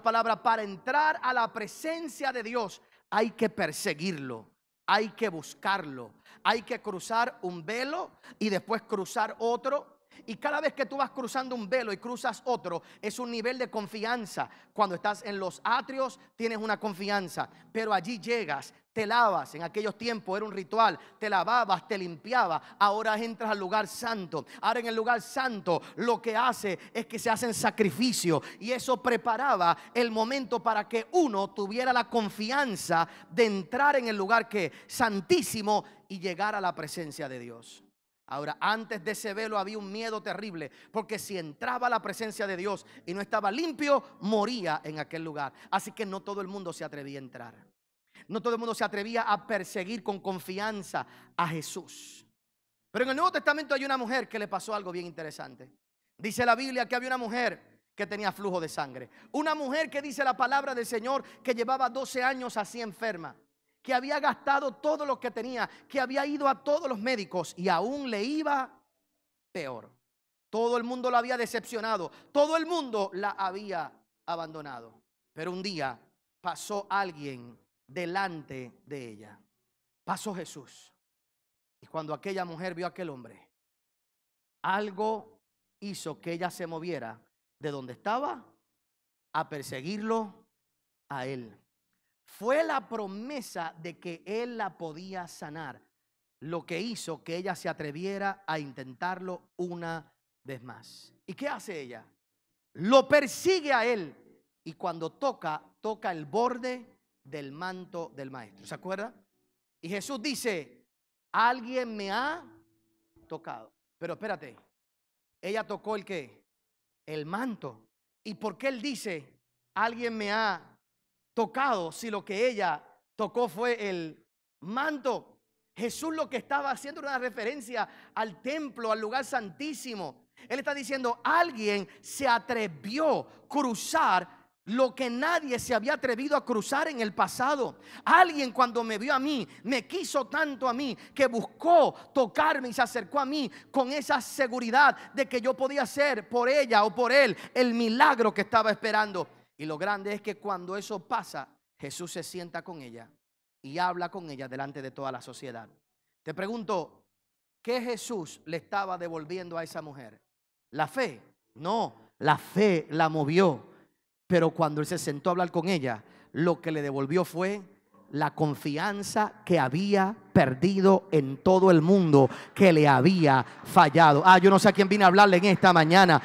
palabras, para entrar a la presencia de Dios hay que perseguirlo, hay que buscarlo, hay que cruzar un velo y después cruzar otro y cada vez que tú vas cruzando un velo y cruzas otro, es un nivel de confianza. Cuando estás en los atrios, tienes una confianza, pero allí llegas, te lavas, en aquellos tiempos era un ritual, te lavabas, te limpiabas, ahora entras al lugar santo. Ahora en el lugar santo lo que hace es que se hacen sacrificios y eso preparaba el momento para que uno tuviera la confianza de entrar en el lugar que santísimo y llegar a la presencia de Dios. Ahora, antes de ese velo había un miedo terrible, porque si entraba a la presencia de Dios y no estaba limpio, moría en aquel lugar. Así que no todo el mundo se atrevía a entrar. No todo el mundo se atrevía a perseguir con confianza a Jesús. Pero en el Nuevo Testamento hay una mujer que le pasó algo bien interesante. Dice la Biblia que había una mujer que tenía flujo de sangre. Una mujer que dice la palabra del Señor que llevaba 12 años así enferma que había gastado todo lo que tenía, que había ido a todos los médicos y aún le iba peor. Todo el mundo la había decepcionado, todo el mundo la había abandonado. Pero un día pasó alguien delante de ella. Pasó Jesús. Y cuando aquella mujer vio a aquel hombre, algo hizo que ella se moviera de donde estaba a perseguirlo a él fue la promesa de que él la podía sanar lo que hizo que ella se atreviera a intentarlo una vez más. ¿Y qué hace ella? Lo persigue a él y cuando toca, toca el borde del manto del maestro. ¿Se acuerda? Y Jesús dice, alguien me ha tocado. Pero espérate, ella tocó el qué? El manto. ¿Y por qué él dice, alguien me ha tocado si lo que ella tocó fue el manto. Jesús lo que estaba haciendo era una referencia al templo, al lugar santísimo. Él está diciendo, alguien se atrevió a cruzar lo que nadie se había atrevido a cruzar en el pasado. Alguien cuando me vio a mí, me quiso tanto a mí, que buscó tocarme y se acercó a mí con esa seguridad de que yo podía hacer por ella o por él el milagro que estaba esperando. Y lo grande es que cuando eso pasa, Jesús se sienta con ella y habla con ella delante de toda la sociedad. Te pregunto, ¿qué Jesús le estaba devolviendo a esa mujer? ¿La fe? No, la fe la movió. Pero cuando él se sentó a hablar con ella, lo que le devolvió fue la confianza que había perdido en todo el mundo, que le había fallado. Ah, yo no sé a quién vine a hablarle en esta mañana,